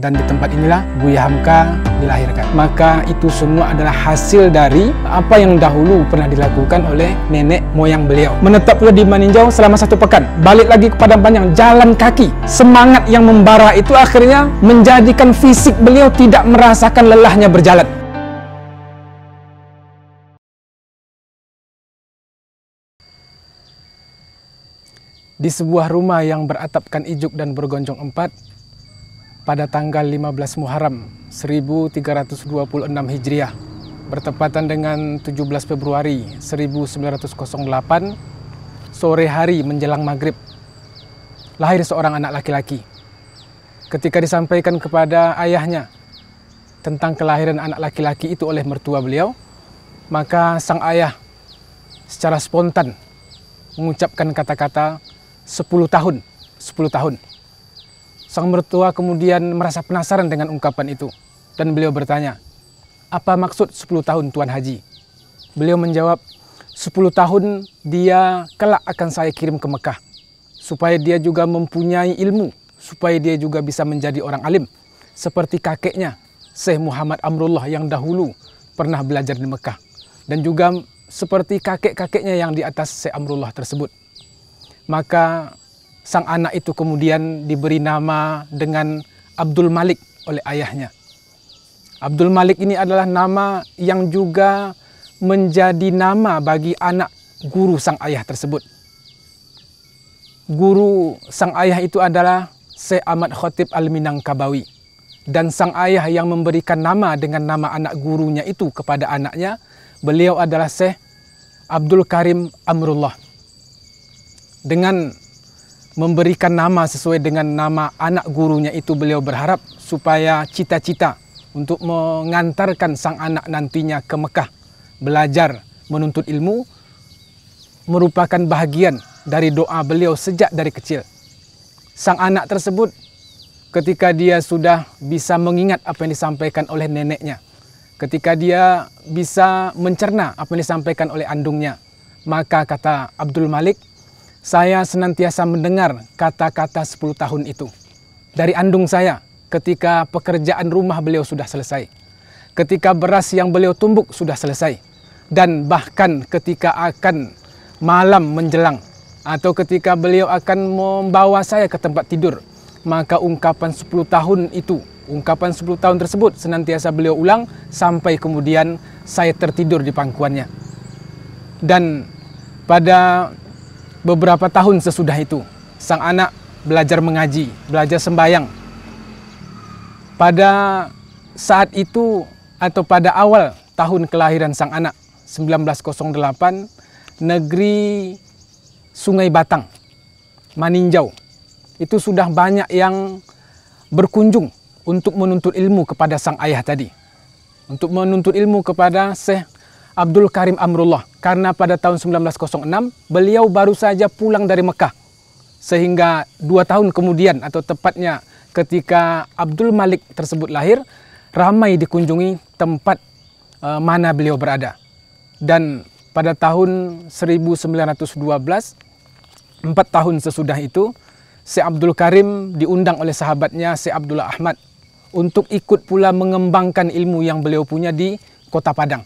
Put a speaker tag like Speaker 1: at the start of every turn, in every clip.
Speaker 1: dan di tempat inilah Buya Hamka dilahirkan. Maka itu semua adalah hasil dari apa yang dahulu pernah dilakukan oleh nenek moyang beliau. Menetap pula di Maninjau selama satu pekan, balik lagi ke Padang Panjang, jalan kaki. Semangat yang membara itu akhirnya menjadikan fisik beliau tidak merasakan lelahnya berjalan. Di sebuah rumah yang beratapkan ijuk dan bergonjong empat, pada tanggal 15 Muharram 1326 Hijriah bertepatan dengan 17 Februari 1908 sore hari menjelang maghrib lahir seorang anak laki-laki ketika disampaikan kepada ayahnya tentang kelahiran anak laki-laki itu oleh mertua beliau maka sang ayah secara spontan mengucapkan kata-kata 10 tahun 10 tahun Sang mertua kemudian merasa penasaran dengan ungkapan itu dan beliau bertanya, "Apa maksud 10 tahun Tuan Haji?" Beliau menjawab, "10 tahun dia kelak akan saya kirim ke Mekah supaya dia juga mempunyai ilmu, supaya dia juga bisa menjadi orang alim seperti kakeknya Syekh Muhammad Amrullah yang dahulu pernah belajar di Mekah dan juga seperti kakek-kakeknya yang di atas Syekh Amrullah tersebut." Maka sang anak itu kemudian diberi nama dengan Abdul Malik oleh ayahnya. Abdul Malik ini adalah nama yang juga menjadi nama bagi anak guru sang ayah tersebut. Guru sang ayah itu adalah Syekh Ahmad Khatib Al-Minangkabawi. Dan sang ayah yang memberikan nama dengan nama anak gurunya itu kepada anaknya, beliau adalah Syekh Abdul Karim Amrullah. Dengan memberikan nama sesuai dengan nama anak gurunya itu beliau berharap supaya cita-cita untuk mengantarkan sang anak nantinya ke Mekah belajar menuntut ilmu merupakan bagian dari doa beliau sejak dari kecil. Sang anak tersebut ketika dia sudah bisa mengingat apa yang disampaikan oleh neneknya, ketika dia bisa mencerna apa yang disampaikan oleh andungnya, maka kata Abdul Malik saya senantiasa mendengar kata-kata 10 tahun itu. Dari andung saya ketika pekerjaan rumah beliau sudah selesai. Ketika beras yang beliau tumbuk sudah selesai. Dan bahkan ketika akan malam menjelang atau ketika beliau akan membawa saya ke tempat tidur. Maka ungkapan 10 tahun itu, ungkapan 10 tahun tersebut senantiasa beliau ulang sampai kemudian saya tertidur di pangkuannya. Dan pada Beberapa tahun sesudah itu, sang anak belajar mengaji, belajar sembayang. Pada saat itu atau pada awal tahun kelahiran sang anak, 1908, negeri Sungai Batang, Maninjau, itu sudah banyak yang berkunjung untuk menuntut ilmu kepada sang ayah tadi. Untuk menuntut ilmu kepada Syekh Abdul Karim Amrullah karena pada tahun 1906 beliau baru saja pulang dari Mekah. Sehingga dua tahun kemudian atau tepatnya ketika Abdul Malik tersebut lahir, ramai dikunjungi tempat e, mana beliau berada. Dan pada tahun 1912, empat tahun sesudah itu, Syekh Abdul Karim diundang oleh sahabatnya Syekh Abdullah Ahmad untuk ikut pula mengembangkan ilmu yang beliau punya di kota Padang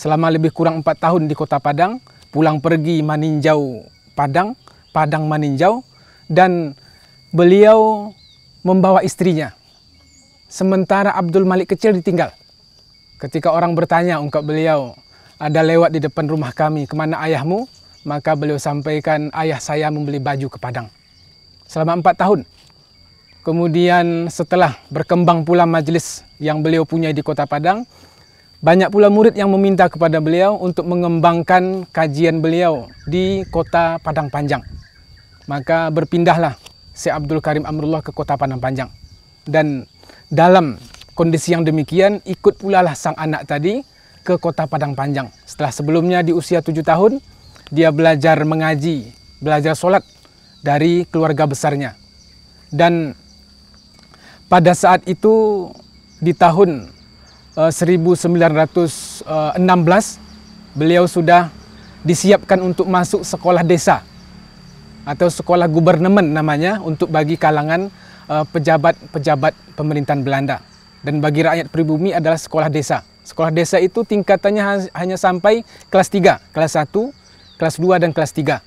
Speaker 1: selama lebih kurang empat tahun di kota Padang, pulang pergi maninjau Padang, Padang maninjau dan beliau membawa istrinya. Sementara Abdul Malik kecil ditinggal. Ketika orang bertanya ungkap beliau, ada lewat di depan rumah kami, kemana ayahmu? Maka beliau sampaikan, ayah saya membeli baju ke Padang. Selama empat tahun. Kemudian setelah berkembang pula majelis yang beliau punya di kota Padang, banyak pula murid yang meminta kepada beliau untuk mengembangkan kajian beliau di kota Padang Panjang. Maka berpindahlah Syekh Abdul Karim Amrullah ke kota Padang Panjang. Dan dalam kondisi yang demikian, ikut pula lah sang anak tadi ke kota Padang Panjang. Setelah sebelumnya di usia tujuh tahun, dia belajar mengaji, belajar sholat dari keluarga besarnya. Dan pada saat itu di tahun 1916 eh, eh, beliau sudah disiapkan untuk masuk sekolah desa atau sekolah gubernemen namanya untuk bagi kalangan eh, pejabat-pejabat pemerintahan Belanda dan bagi rakyat pribumi adalah sekolah desa. Sekolah desa itu tingkatannya hanya sampai kelas 3, kelas 1, kelas 2 dan kelas 3.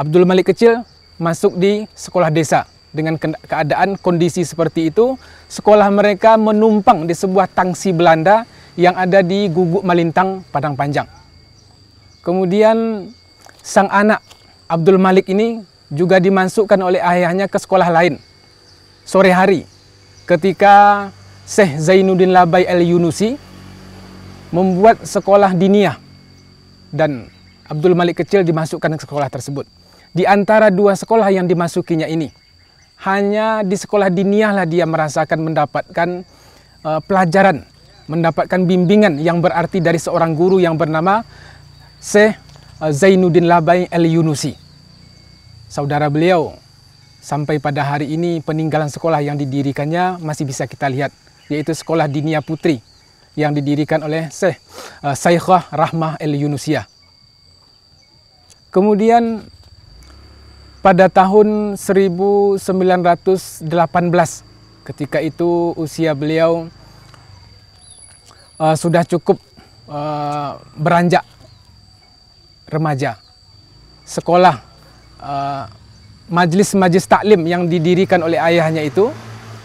Speaker 1: Abdul Malik kecil masuk di sekolah desa dengan keadaan kondisi seperti itu, sekolah mereka menumpang di sebuah tangsi Belanda yang ada di Guguk Malintang, Padang Panjang. Kemudian sang anak Abdul Malik ini juga dimasukkan oleh ayahnya ke sekolah lain. Sore hari, ketika Syekh Zainuddin Labai El-Yunusi membuat sekolah diniyah dan Abdul Malik kecil dimasukkan ke sekolah tersebut. Di antara dua sekolah yang dimasukinya ini, hanya di sekolah diniahlah dia merasakan mendapatkan uh, pelajaran, mendapatkan bimbingan yang berarti dari seorang guru yang bernama Syekh eh, Zainuddin Labai El yunusi Saudara beliau sampai pada hari ini peninggalan sekolah yang didirikannya masih bisa kita lihat, yaitu Sekolah diniah Putri yang didirikan oleh Syekh uh, Saikhah Rahmah El Yunusia. Kemudian pada tahun 1918. Ketika itu usia beliau uh, sudah cukup uh, beranjak remaja. Sekolah uh, majlis-majlis taklim yang didirikan oleh ayahnya itu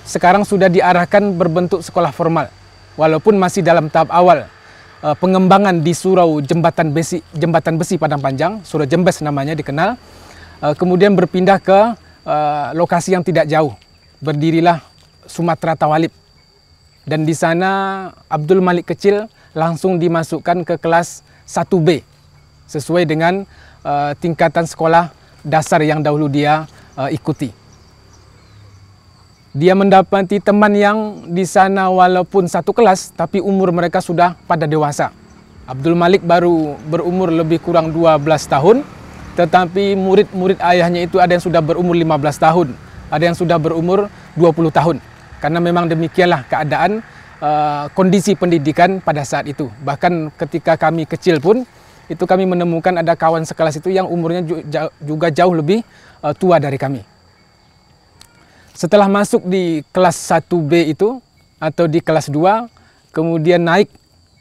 Speaker 1: sekarang sudah diarahkan berbentuk sekolah formal. Walaupun masih dalam tahap awal uh, pengembangan di surau Jembatan Besi Jembatan Besi Padang Panjang, Surau Jembes namanya dikenal Eh, kemudian berpindah ke eh, lokasi yang tidak jauh. Berdirilah Sumatera Tawalib. Dan di sana Abdul Malik kecil langsung dimasukkan ke kelas 1B sesuai dengan uh, tingkatan sekolah dasar yang dahulu dia uh, ikuti. Dia mendapati teman yang di sana walaupun satu kelas tapi umur mereka sudah pada dewasa. Abdul Malik baru berumur lebih kurang 12 tahun tetapi murid-murid ayahnya itu ada yang sudah berumur 15 tahun, ada yang sudah berumur 20 tahun. Karena memang demikianlah keadaan uh, kondisi pendidikan pada saat itu. Bahkan ketika kami kecil pun itu kami menemukan ada kawan sekelas itu yang umurnya juga jauh lebih uh, tua dari kami. Setelah masuk di kelas 1B itu atau di kelas 2, kemudian naik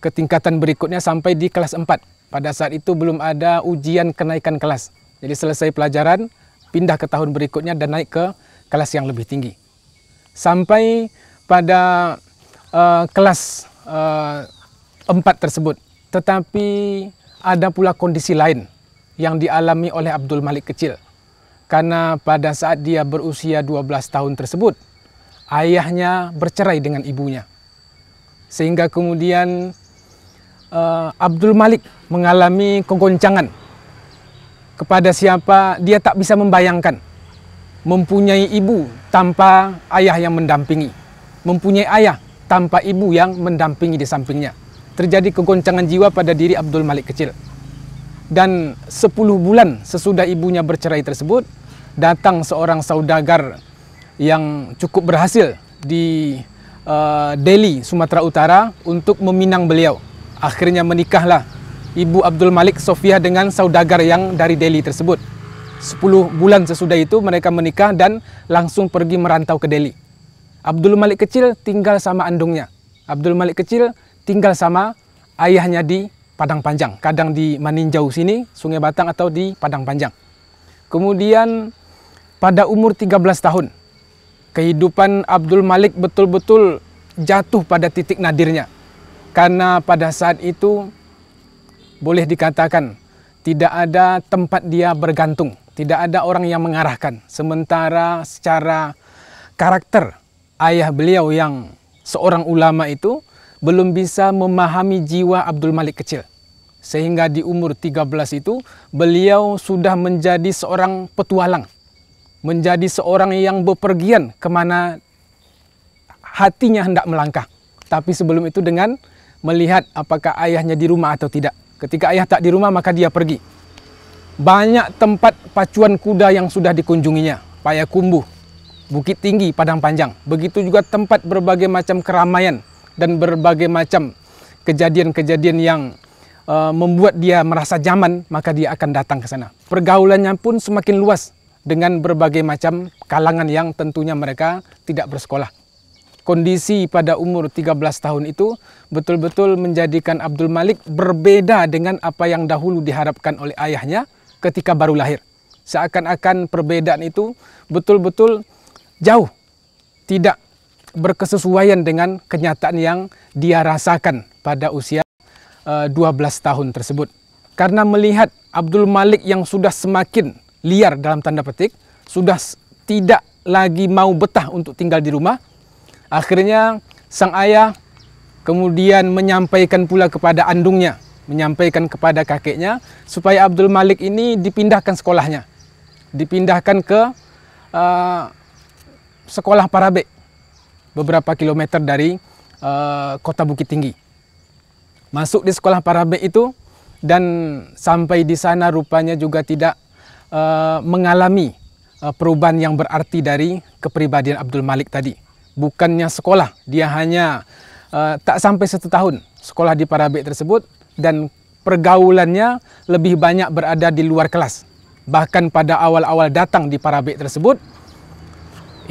Speaker 1: ke tingkatan berikutnya sampai di kelas 4. Pada saat itu belum ada ujian kenaikan kelas. Jadi selesai pelajaran, pindah ke tahun berikutnya dan naik ke kelas yang lebih tinggi. Sampai pada uh, kelas uh, eh, 4 tersebut. Tetapi ada pula kondisi lain yang dialami oleh Abdul Malik kecil. Karena pada saat dia berusia 12 tahun tersebut, ayahnya bercerai dengan ibunya. Sehingga kemudian uh, Abdul Malik mengalami kegoncangan kepada siapa dia tak bisa membayangkan mempunyai ibu tanpa ayah yang mendampingi mempunyai ayah tanpa ibu yang mendampingi di sampingnya terjadi kegoncangan jiwa pada diri Abdul Malik kecil dan 10 bulan sesudah ibunya bercerai tersebut datang seorang saudagar yang cukup berhasil di uh, Delhi Sumatera Utara untuk meminang beliau Akhirnya menikahlah Ibu Abdul Malik Sofia dengan saudagar yang dari Delhi tersebut. Sepuluh bulan sesudah itu mereka menikah dan langsung pergi merantau ke Delhi. Abdul Malik kecil tinggal sama andungnya. Abdul Malik kecil tinggal sama ayahnya di Padang Panjang, kadang di Maninjau sini, Sungai Batang atau di Padang Panjang. Kemudian pada umur 13 tahun, kehidupan Abdul Malik betul-betul jatuh pada titik nadirnya. Karena pada saat itu boleh dikatakan tidak ada tempat dia bergantung, tidak ada orang yang mengarahkan. Sementara secara karakter ayah beliau yang seorang ulama itu belum bisa memahami jiwa Abdul Malik kecil. Sehingga di umur 13 itu beliau sudah menjadi seorang petualang. Menjadi seorang yang bepergian kemana hatinya hendak melangkah. Tapi sebelum itu dengan melihat apakah ayahnya di rumah atau tidak. Ketika ayah tak di rumah, maka dia pergi. Banyak tempat pacuan kuda yang sudah dikunjunginya. Payakumbuh, Bukit Tinggi, Padang Panjang. Begitu juga tempat berbagai macam keramaian dan berbagai macam kejadian-kejadian yang uh, membuat dia merasa zaman, maka dia akan datang ke sana. Pergaulannya pun semakin luas dengan berbagai macam kalangan yang tentunya mereka tidak bersekolah kondisi pada umur 13 tahun itu betul-betul menjadikan Abdul Malik berbeda dengan apa yang dahulu diharapkan oleh ayahnya ketika baru lahir. Seakan-akan perbedaan itu betul-betul jauh, tidak berkesesuaian dengan kenyataan yang dia rasakan pada usia 12 eh, tahun tersebut. Karena melihat Abdul Malik yang sudah semakin liar dalam tanda petik, sudah tidak lagi mau betah untuk tinggal di rumah, Akhirnya sang ayah kemudian menyampaikan pula kepada andungnya, menyampaikan kepada kakeknya supaya Abdul Malik ini dipindahkan sekolahnya. Dipindahkan ke uh, sekolah Parabek beberapa kilometer dari uh, kota Bukit Tinggi. Masuk di sekolah Parabek itu dan sampai di sana rupanya juga tidak uh, mengalami uh, perubahan yang berarti dari kepribadian Abdul Malik tadi bukannya sekolah. Dia hanya uh, tak sampai satu tahun sekolah di Parabek tersebut dan pergaulannya lebih banyak berada di luar kelas. Bahkan pada awal-awal datang di Parabek tersebut,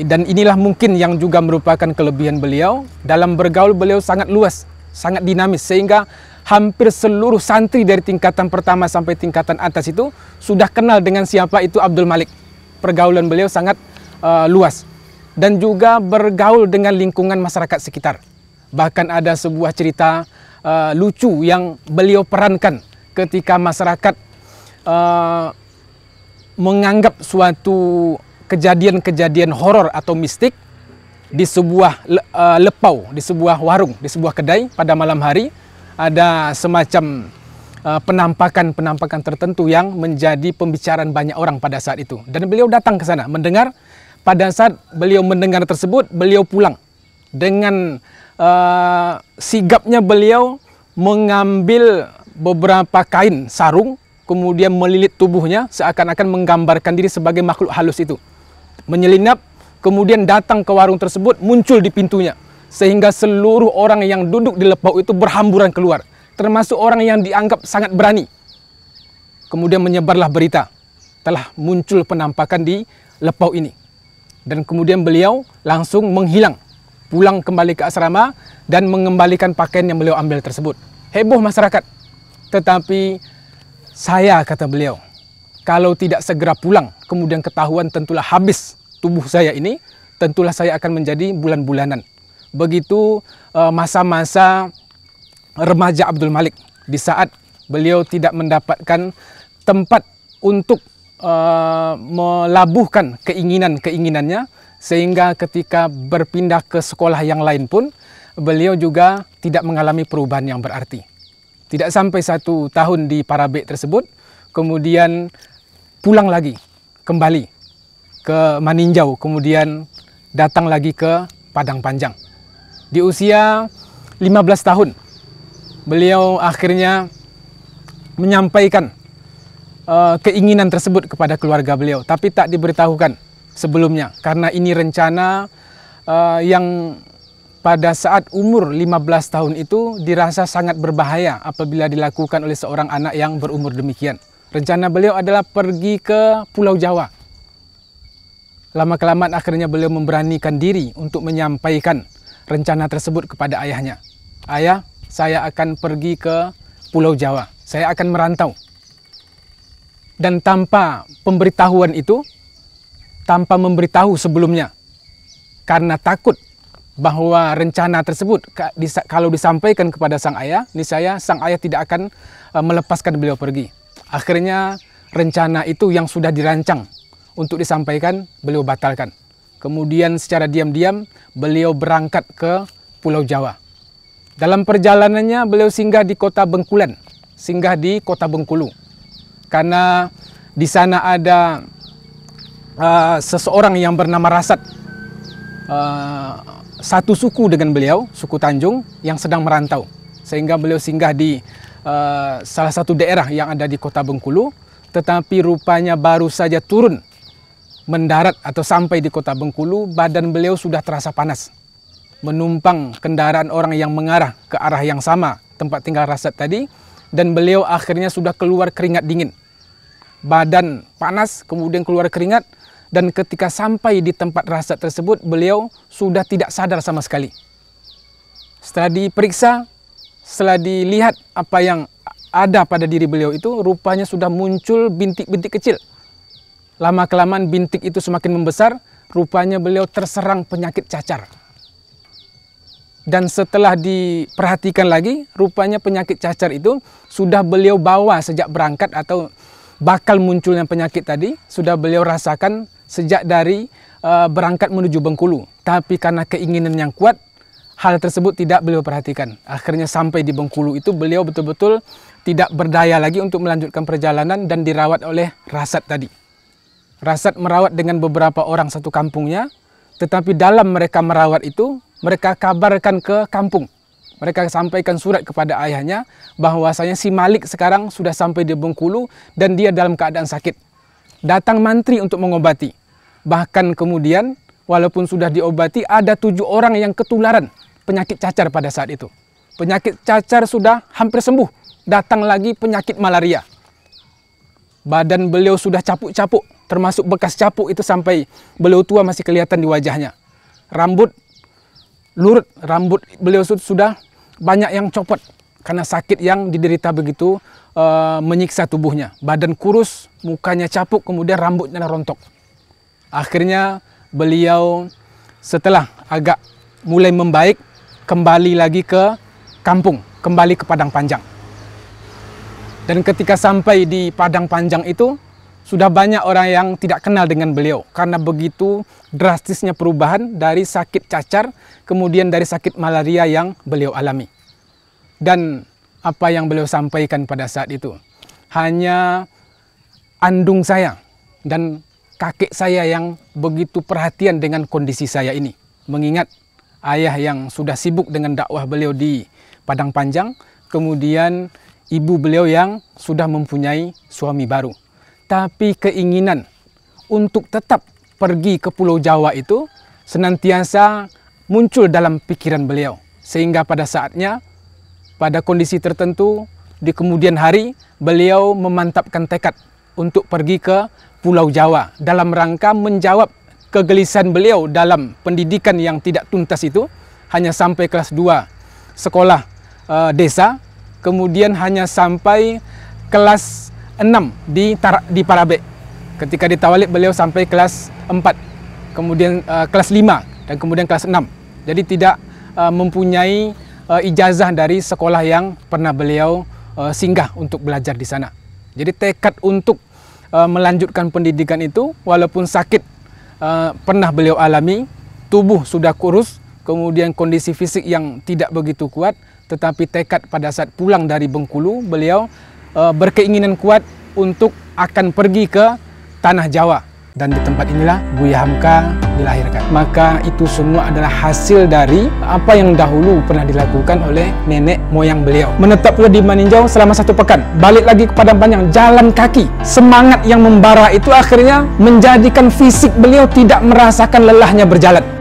Speaker 1: dan inilah mungkin yang juga merupakan kelebihan beliau, dalam bergaul beliau sangat luas, sangat dinamis, sehingga hampir seluruh santri dari tingkatan pertama sampai tingkatan atas itu sudah kenal dengan siapa itu Abdul Malik. Pergaulan beliau sangat uh, luas dan juga bergaul dengan lingkungan masyarakat sekitar. Bahkan ada sebuah cerita uh, lucu yang beliau perankan ketika masyarakat uh, menganggap suatu kejadian-kejadian horor atau mistik di sebuah uh, lepau, di sebuah warung, di sebuah kedai pada malam hari ada semacam penampakan-penampakan uh, tertentu yang menjadi pembicaraan banyak orang pada saat itu. Dan beliau datang ke sana mendengar pada saat beliau mendengar tersebut, beliau pulang dengan uh, sigapnya beliau mengambil beberapa kain sarung kemudian melilit tubuhnya seakan-akan menggambarkan diri sebagai makhluk halus itu. Menyelinap kemudian datang ke warung tersebut muncul di pintunya sehingga seluruh orang yang duduk di lepau itu berhamburan keluar termasuk orang yang dianggap sangat berani. Kemudian menyebarlah berita telah muncul penampakan di lepau ini dan kemudian beliau langsung menghilang, pulang kembali ke asrama dan mengembalikan pakaian yang beliau ambil tersebut. Heboh masyarakat. Tetapi saya kata beliau, kalau tidak segera pulang, kemudian ketahuan tentulah habis tubuh saya ini, tentulah saya akan menjadi bulan-bulanan. Begitu eh, masa-masa remaja Abdul Malik di saat beliau tidak mendapatkan tempat untuk uh, melabuhkan keinginan-keinginannya sehingga ketika berpindah ke sekolah yang lain pun beliau juga tidak mengalami perubahan yang berarti. Tidak sampai satu tahun di Parabek tersebut, kemudian pulang lagi kembali ke Maninjau, kemudian datang lagi ke Padang Panjang. Di usia 15 tahun, beliau akhirnya menyampaikan Eh, keinginan tersebut kepada keluarga beliau, tapi tak diberitahukan sebelumnya karena ini rencana uh, yang pada saat umur 15 tahun itu dirasa sangat berbahaya apabila dilakukan oleh seorang anak yang berumur demikian. Rencana beliau adalah pergi ke Pulau Jawa. Lama-kelamaan akhirnya beliau memberanikan diri untuk menyampaikan rencana tersebut kepada ayahnya. Ayah, saya akan pergi ke Pulau Jawa. Saya akan merantau dan tanpa pemberitahuan itu, tanpa memberitahu sebelumnya, karena takut bahwa rencana tersebut kalau disampaikan kepada sang ayah, saya sang ayah tidak akan e, melepaskan beliau pergi. Akhirnya rencana itu yang sudah dirancang untuk disampaikan beliau batalkan. Kemudian secara diam-diam beliau berangkat ke Pulau Jawa. Dalam perjalanannya beliau singgah di kota Bengkulan, singgah di kota Bengkulu karena di sana ada uh, seseorang yang bernama Rasad uh, satu suku dengan beliau suku Tanjung yang sedang merantau sehingga beliau singgah di uh, salah satu daerah yang ada di kota Bengkulu tetapi rupanya baru saja turun mendarat atau sampai di kota Bengkulu badan beliau sudah terasa panas menumpang kendaraan orang yang mengarah ke arah yang sama tempat tinggal Rasad tadi dan beliau akhirnya sudah keluar keringat dingin badan panas, kemudian keluar keringat, dan ketika sampai di tempat rasa tersebut, beliau sudah tidak sadar sama sekali. Setelah diperiksa, setelah dilihat apa yang ada pada diri beliau itu, rupanya sudah muncul bintik-bintik kecil. Lama-kelamaan bintik itu semakin membesar, rupanya beliau terserang penyakit cacar. Dan setelah diperhatikan lagi, rupanya penyakit cacar itu sudah beliau bawa sejak berangkat atau bakal munculnya penyakit tadi sudah beliau rasakan sejak dari uh, berangkat menuju Bengkulu. Tapi karena keinginan yang kuat, hal tersebut tidak beliau perhatikan. Akhirnya sampai di Bengkulu itu beliau betul-betul tidak berdaya lagi untuk melanjutkan perjalanan dan dirawat oleh Rasat tadi. Rasat merawat dengan beberapa orang satu kampungnya, tetapi dalam mereka merawat itu, mereka kabarkan ke kampung mereka sampaikan surat kepada ayahnya bahwasanya si Malik sekarang sudah sampai di Bengkulu dan dia dalam keadaan sakit. Datang mantri untuk mengobati. Bahkan kemudian walaupun sudah diobati ada tujuh orang yang ketularan penyakit cacar pada saat itu. Penyakit cacar sudah hampir sembuh. Datang lagi penyakit malaria. Badan beliau sudah capuk-capuk, termasuk bekas capuk itu sampai beliau tua masih kelihatan di wajahnya. Rambut lurut, rambut beliau sudah banyak yang copot karena sakit yang diderita begitu e, menyiksa tubuhnya. Badan kurus, mukanya capuk, kemudian rambutnya rontok. Akhirnya beliau setelah agak mulai membaik kembali lagi ke kampung, kembali ke Padang Panjang. Dan ketika sampai di Padang Panjang itu sudah banyak orang yang tidak kenal dengan beliau karena begitu drastisnya perubahan dari sakit cacar kemudian dari sakit malaria yang beliau alami. Dan apa yang beliau sampaikan pada saat itu hanya andung saya dan kakek saya yang begitu perhatian dengan kondisi saya ini. Mengingat ayah yang sudah sibuk dengan dakwah beliau di Padang Panjang, kemudian ibu beliau yang sudah mempunyai suami baru tapi keinginan untuk tetap pergi ke Pulau Jawa itu senantiasa muncul dalam pikiran beliau. Sehingga pada saatnya, pada kondisi tertentu, di kemudian hari, beliau memantapkan tekad untuk pergi ke Pulau Jawa dalam rangka menjawab kegelisahan beliau dalam pendidikan yang tidak tuntas itu hanya sampai kelas 2 sekolah e, desa kemudian hanya sampai kelas 6 di Tar di Parabek. Ketika di beliau sampai kelas 4, kemudian uh, kelas 5 dan kemudian kelas 6. Jadi tidak uh, mempunyai uh, ijazah dari sekolah yang pernah beliau uh, singgah untuk belajar di sana. Jadi tekad untuk uh, melanjutkan pendidikan itu walaupun sakit uh, pernah beliau alami, tubuh sudah kurus, kemudian kondisi fisik yang tidak begitu kuat, tetapi tekad pada saat pulang dari Bengkulu beliau Eh, berkeinginan kuat untuk akan pergi ke tanah Jawa dan di tempat inilah Buya Hamka dilahirkan. Maka itu semua adalah hasil dari apa yang dahulu pernah dilakukan oleh nenek moyang beliau. Menetap pula di Maninjau selama satu pekan. Balik lagi ke Padang Panjang, jalan kaki. Semangat yang membara itu akhirnya menjadikan fisik beliau tidak merasakan lelahnya berjalan.